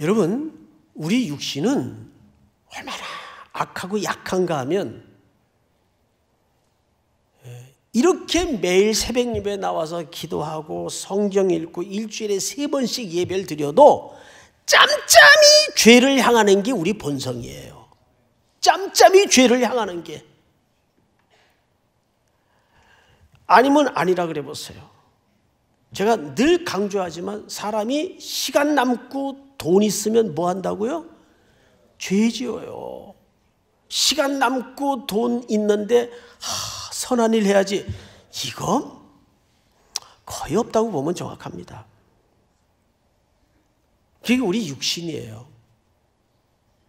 여러분, 우리 육신은 얼마나 악하고 약한가 하면 예, 이렇게 매일 새벽 예에 나와서 기도하고 성경 읽고 일주일에 세 번씩 예배를 드려도 짬짬이 죄를 향하는 게 우리 본성이에요. 짬짬이 죄를 향하는 게. 아니면 아니라 그래 보세요. 제가 늘 강조하지만 사람이 시간 남고 돈 있으면 뭐 한다고요? 죄 지어요. 시간 남고 돈 있는데 하, 선한 일 해야지. 이건 거의 없다고 보면 정확합니다. 그게 우리 육신이에요.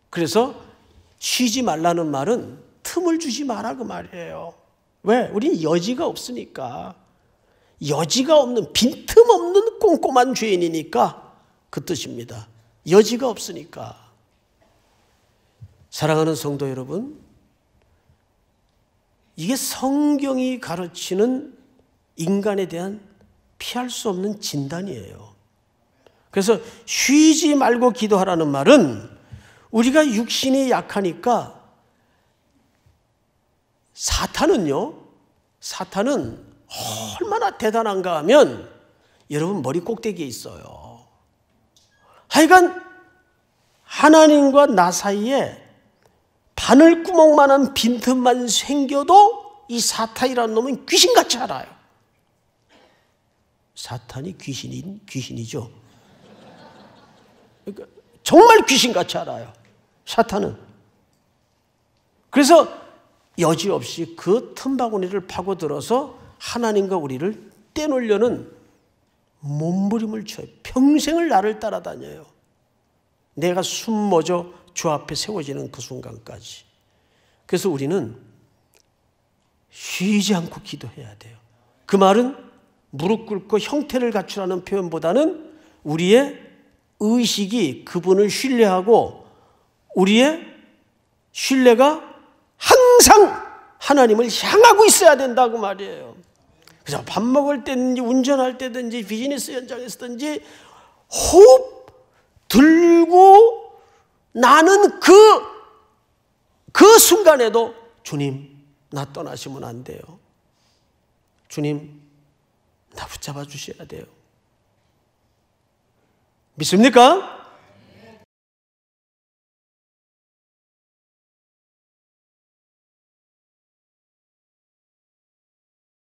그래서 쉬지 말라는 말은 틈을 주지 마라 그 말이에요. 왜? 우린 여지가 없으니까. 여지가 없는 빈틈 없는 꼼꼼한 죄인이니까 그 뜻입니다. 여지가 없으니까. 사랑하는 성도 여러분, 이게 성경이 가르치는 인간에 대한 피할 수 없는 진단이에요. 그래서 쉬지 말고 기도하라는 말은 우리가 육신이 약하니까 사탄은요, 사탄은 얼마나 대단한가 하면 여러분 머리 꼭대기에 있어요. 하여간 하나님과 나 사이에 바늘구멍만한 빈틈만 생겨도 이 사탄이라는 놈은 귀신같이 알아요. 사탄이 귀신인 귀신이죠. 그러니까 정말 귀신같이 알아요. 사탄은. 그래서 여지없이 그 틈바구니를 파고들어서 하나님과 우리를 떼놓으려는 몸부림을 쳐요. 평생을 나를 따라다녀요. 내가 숨모져 주 앞에 세워지는 그 순간까지. 그래서 우리는 쉬지 않고 기도해야 돼요. 그 말은 무릎 꿇고 형태를 갖추라는 표현보다는 우리의 의식이 그분을 신뢰하고 우리의 신뢰가 항상 하나님을 향하고 있어야 된다고 말이에요. 그래서 밥 먹을 때든지 운전할 때든지 비즈니스 현장에서든지 호흡 들고 나는 그, 그 순간에도 주님, 나 떠나시면 안 돼요. 주님, 나 붙잡아 주셔야 돼요. 믿습니까?